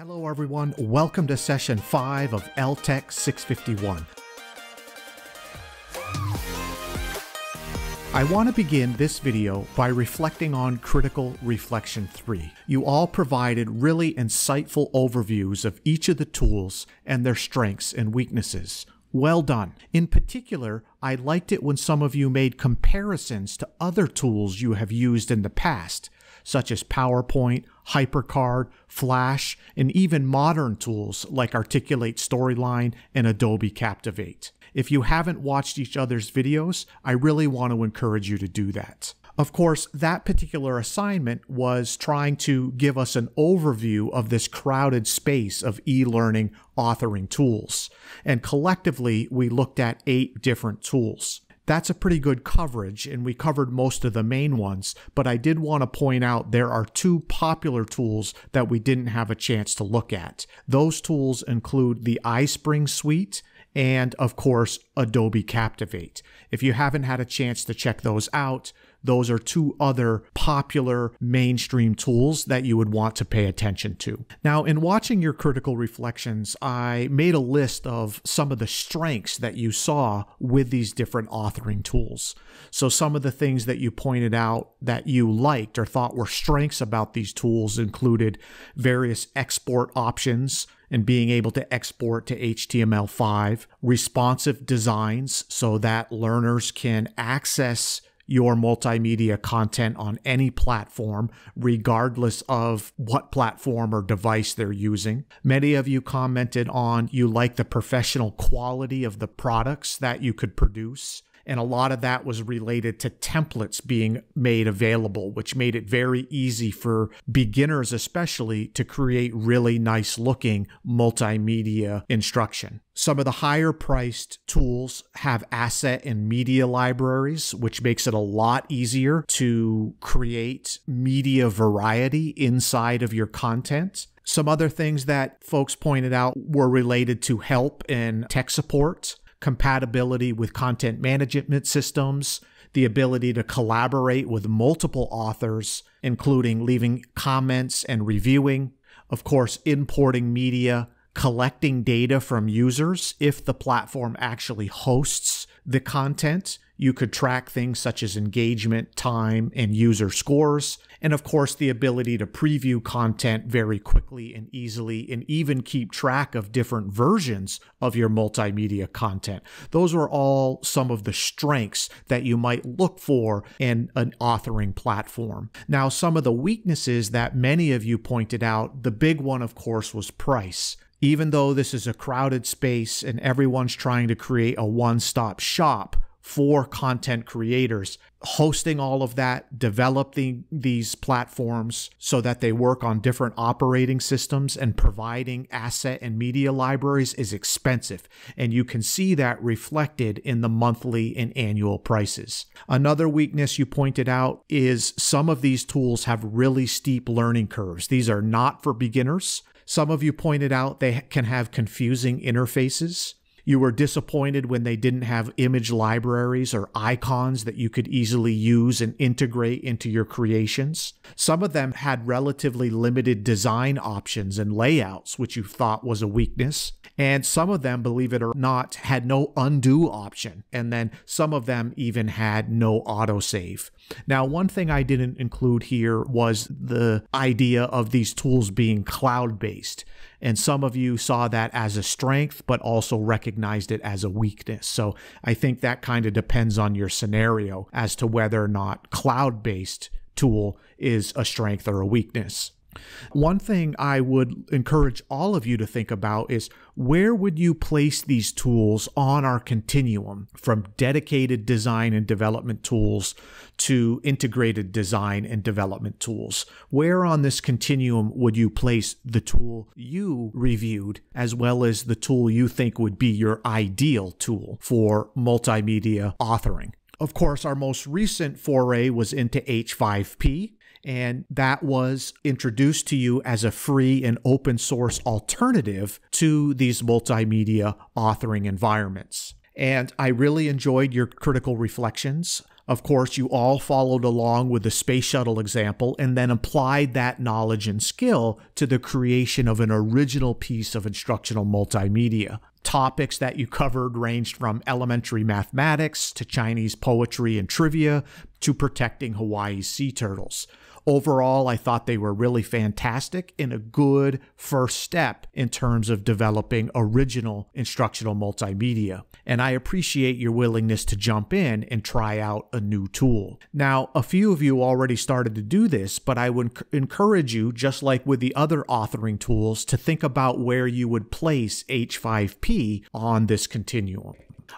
Hello everyone, welcome to session 5 of LTech 651. I want to begin this video by reflecting on Critical Reflection 3. You all provided really insightful overviews of each of the tools and their strengths and weaknesses. Well done. In particular, I liked it when some of you made comparisons to other tools you have used in the past such as PowerPoint, HyperCard, Flash, and even modern tools like Articulate Storyline and Adobe Captivate. If you haven't watched each other's videos, I really want to encourage you to do that. Of course, that particular assignment was trying to give us an overview of this crowded space of e-learning authoring tools. And collectively, we looked at eight different tools that's a pretty good coverage, and we covered most of the main ones. But I did want to point out there are two popular tools that we didn't have a chance to look at. Those tools include the iSpring Suite and, of course, Adobe Captivate. If you haven't had a chance to check those out, those are two other popular mainstream tools that you would want to pay attention to. Now, in watching your critical reflections, I made a list of some of the strengths that you saw with these different authoring tools. So, some of the things that you pointed out that you liked or thought were strengths about these tools included various export options and being able to export to HTML5, responsive designs so that learners can access your multimedia content on any platform, regardless of what platform or device they're using. Many of you commented on you like the professional quality of the products that you could produce. And a lot of that was related to templates being made available, which made it very easy for beginners, especially, to create really nice looking multimedia instruction. Some of the higher priced tools have asset and media libraries, which makes it a lot easier to create media variety inside of your content. Some other things that folks pointed out were related to help and tech support compatibility with content management systems, the ability to collaborate with multiple authors, including leaving comments and reviewing, of course, importing media, collecting data from users if the platform actually hosts the content, you could track things such as engagement, time, and user scores, and of course, the ability to preview content very quickly and easily, and even keep track of different versions of your multimedia content. Those are all some of the strengths that you might look for in an authoring platform. Now, some of the weaknesses that many of you pointed out, the big one, of course, was price. Even though this is a crowded space and everyone's trying to create a one stop shop, for content creators, hosting all of that, developing these platforms so that they work on different operating systems and providing asset and media libraries is expensive. And you can see that reflected in the monthly and annual prices. Another weakness you pointed out is some of these tools have really steep learning curves. These are not for beginners. Some of you pointed out they can have confusing interfaces. You were disappointed when they didn't have image libraries or icons that you could easily use and integrate into your creations. Some of them had relatively limited design options and layouts, which you thought was a weakness. And some of them, believe it or not, had no undo option. And then some of them even had no autosave. Now, one thing I didn't include here was the idea of these tools being cloud based. And some of you saw that as a strength, but also recognized it as a weakness. So I think that kind of depends on your scenario as to whether or not cloud based tool is a strength or a weakness. One thing I would encourage all of you to think about is where would you place these tools on our continuum from dedicated design and development tools to integrated design and development tools? Where on this continuum would you place the tool you reviewed as well as the tool you think would be your ideal tool for multimedia authoring? Of course, our most recent foray was into H5P, and that was introduced to you as a free and open source alternative to these multimedia authoring environments. And I really enjoyed your critical reflections. Of course, you all followed along with the space shuttle example and then applied that knowledge and skill to the creation of an original piece of instructional multimedia. Topics that you covered ranged from elementary mathematics to Chinese poetry and trivia to protecting Hawaii's sea turtles. Overall, I thought they were really fantastic and a good first step in terms of developing original instructional multimedia. And I appreciate your willingness to jump in and try out a new tool. Now, a few of you already started to do this, but I would encourage you, just like with the other authoring tools, to think about where you would place H5P on this continuum.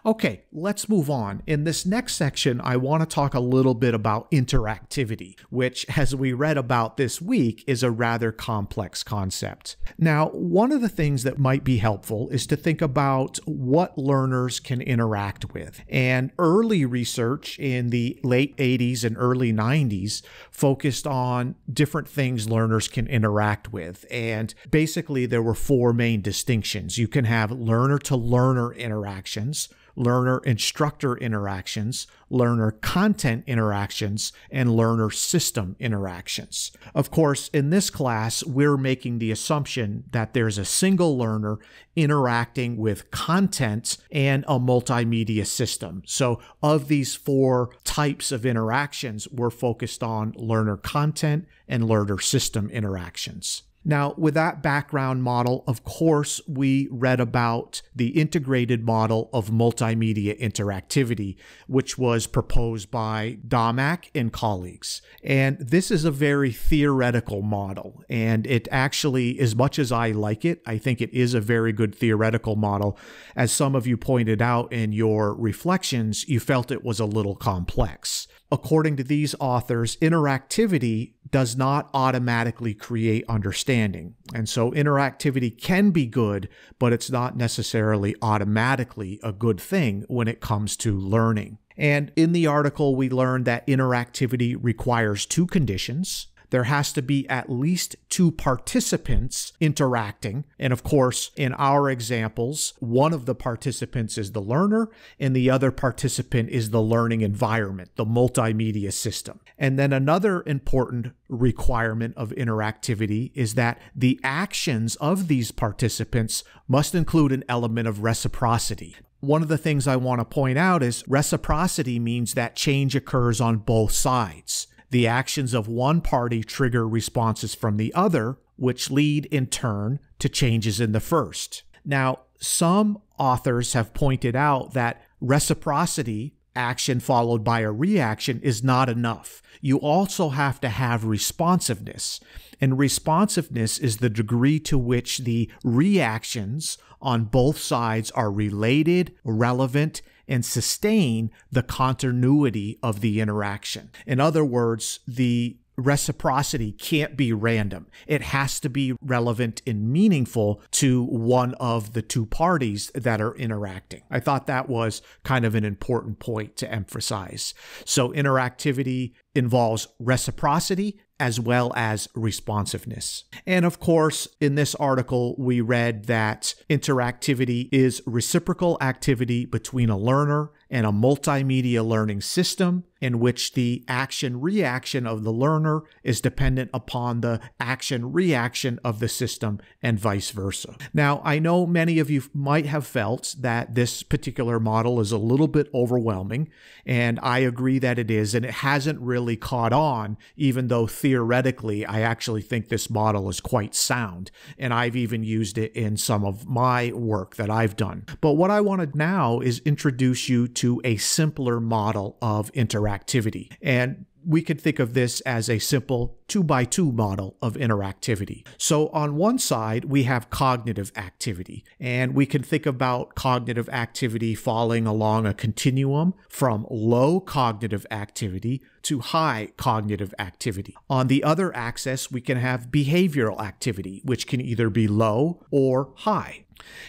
Okay, let's move on. In this next section, I want to talk a little bit about interactivity, which, as we read about this week, is a rather complex concept. Now, one of the things that might be helpful is to think about what learners can interact with. And early research in the late 80s and early 90s focused on different things learners can interact with. And basically, there were four main distinctions. You can have learner to learner interactions learner instructor interactions, learner content interactions, and learner system interactions. Of course, in this class, we're making the assumption that there's a single learner interacting with content and a multimedia system. So, of these four types of interactions, we're focused on learner content and learner system interactions. Now, with that background model, of course, we read about the integrated model of multimedia interactivity, which was proposed by Domack and colleagues. And this is a very theoretical model. And it actually, as much as I like it, I think it is a very good theoretical model. As some of you pointed out in your reflections, you felt it was a little complex according to these authors, interactivity does not automatically create understanding. And so interactivity can be good, but it's not necessarily automatically a good thing when it comes to learning. And in the article, we learned that interactivity requires two conditions there has to be at least two participants interacting. And of course, in our examples, one of the participants is the learner and the other participant is the learning environment, the multimedia system. And then another important requirement of interactivity is that the actions of these participants must include an element of reciprocity. One of the things I want to point out is reciprocity means that change occurs on both sides. The actions of one party trigger responses from the other, which lead in turn to changes in the first. Now, some authors have pointed out that reciprocity, action followed by a reaction, is not enough. You also have to have responsiveness. And responsiveness is the degree to which the reactions on both sides are related, relevant, and sustain the continuity of the interaction. In other words, the reciprocity can't be random. It has to be relevant and meaningful to one of the two parties that are interacting. I thought that was kind of an important point to emphasize. So, interactivity involves reciprocity as well as responsiveness. And of course, in this article, we read that interactivity is reciprocal activity between a learner and a multimedia learning system in which the action reaction of the learner is dependent upon the action reaction of the system and vice versa. Now, I know many of you might have felt that this particular model is a little bit overwhelming, and I agree that it is, and it hasn't really caught on, even though theory theoretically, I actually think this model is quite sound. And I've even used it in some of my work that I've done. But what I want to now is introduce you to a simpler model of interactivity. And we could think of this as a simple two by two model of interactivity. So on one side, we have cognitive activity, and we can think about cognitive activity falling along a continuum from low cognitive activity to high cognitive activity. On the other axis, we can have behavioral activity, which can either be low or high.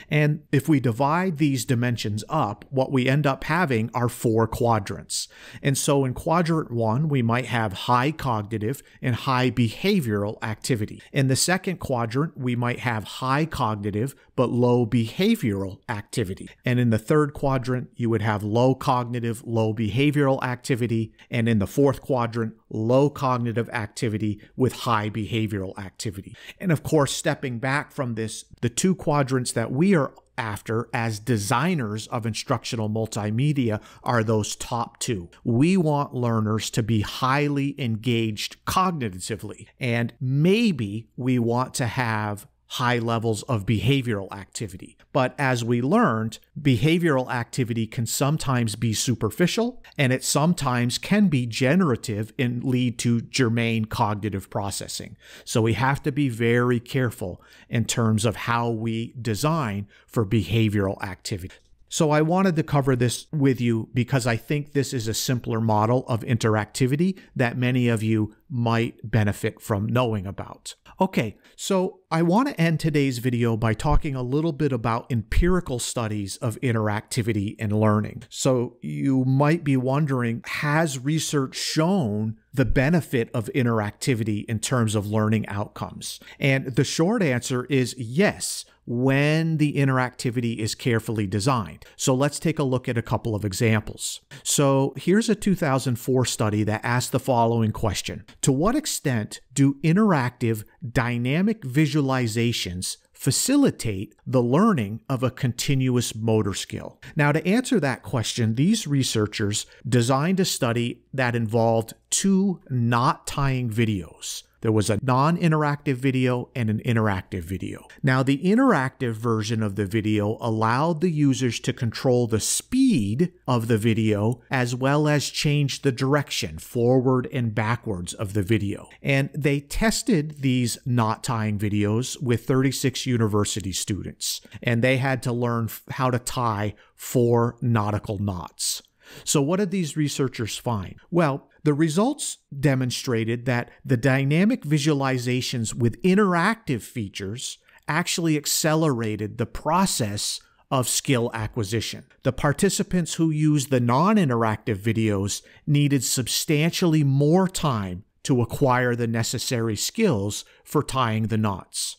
And if we divide these dimensions up, what we end up having are four quadrants. And so in quadrant one, we might have high cognitive and high behavioral activity. In the second quadrant, we might have high cognitive but low behavioral activity. And in the third quadrant, you would have low cognitive, low behavioral activity. And in the fourth quadrant, low cognitive activity with high behavioral activity. And of course, stepping back from this, the two quadrants that we are after as designers of instructional multimedia are those top two. We want learners to be highly engaged cognitively, and maybe we want to have high levels of behavioral activity. But as we learned, behavioral activity can sometimes be superficial and it sometimes can be generative and lead to germane cognitive processing. So we have to be very careful in terms of how we design for behavioral activity. So I wanted to cover this with you because I think this is a simpler model of interactivity that many of you might benefit from knowing about. Okay, so I want to end today's video by talking a little bit about empirical studies of interactivity and learning. So you might be wondering, has research shown the benefit of interactivity in terms of learning outcomes? And the short answer is yes, when the interactivity is carefully designed. So let's take a look at a couple of examples. So here's a 2004 study that asked the following question To what extent do interactive, dynamic visual visualizations facilitate the learning of a continuous motor skill? Now, to answer that question, these researchers designed a study that involved two knot tying videos. There was a non interactive video and an interactive video. Now, the interactive version of the video allowed the users to control the speed of the video as well as change the direction forward and backwards of the video. And they tested these knot tying videos with 36 university students, and they had to learn how to tie four nautical knots. So, what did these researchers find? Well, the results demonstrated that the dynamic visualizations with interactive features actually accelerated the process of skill acquisition. The participants who used the non interactive videos needed substantially more time to acquire the necessary skills for tying the knots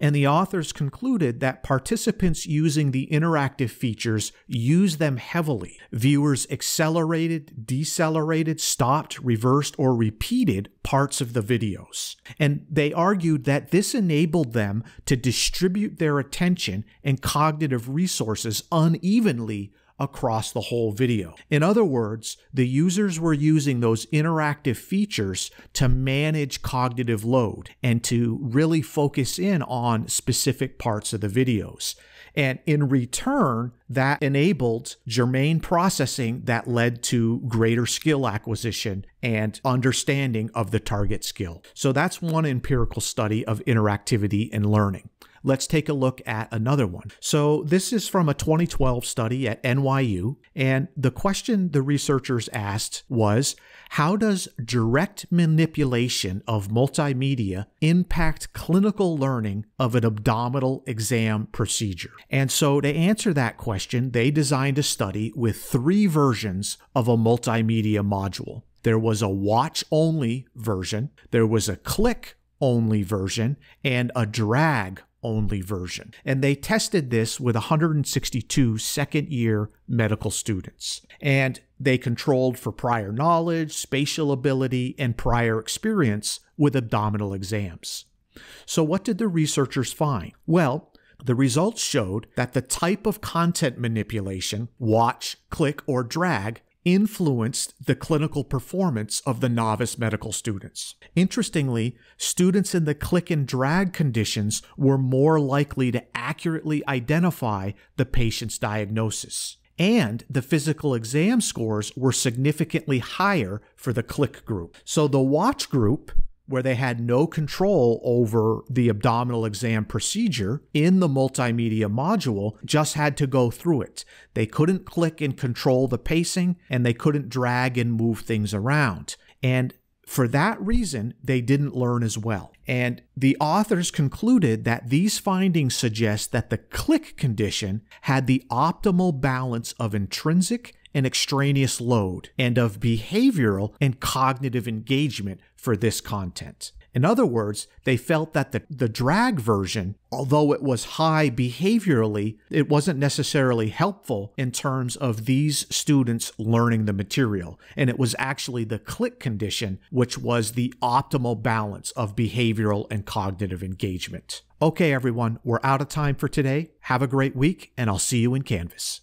and the authors concluded that participants using the interactive features use them heavily. Viewers accelerated, decelerated, stopped, reversed, or repeated parts of the videos. And they argued that this enabled them to distribute their attention and cognitive resources unevenly across the whole video. In other words, the users were using those interactive features to manage cognitive load and to really focus in on specific parts of the videos. And in return, that enabled germane processing that led to greater skill acquisition and understanding of the target skill. So that's one empirical study of interactivity and learning let's take a look at another one. So this is from a 2012 study at NYU. And the question the researchers asked was, how does direct manipulation of multimedia impact clinical learning of an abdominal exam procedure? And so to answer that question, they designed a study with three versions of a multimedia module. There was a watch only version, there was a click only version, and a drag only version. And they tested this with 162 second year medical students. And they controlled for prior knowledge, spatial ability, and prior experience with abdominal exams. So, what did the researchers find? Well, the results showed that the type of content manipulation, watch, click, or drag, influenced the clinical performance of the novice medical students. Interestingly, students in the click and drag conditions were more likely to accurately identify the patient's diagnosis. And the physical exam scores were significantly higher for the click group. So the watch group where they had no control over the abdominal exam procedure in the multimedia module, just had to go through it. They couldn't click and control the pacing, and they couldn't drag and move things around. And for that reason, they didn't learn as well. And the authors concluded that these findings suggest that the click condition had the optimal balance of intrinsic an extraneous load and of behavioral and cognitive engagement for this content. In other words, they felt that the, the drag version, although it was high behaviorally, it wasn't necessarily helpful in terms of these students learning the material. And it was actually the click condition, which was the optimal balance of behavioral and cognitive engagement. Okay, everyone, we're out of time for today. Have a great week, and I'll see you in Canvas.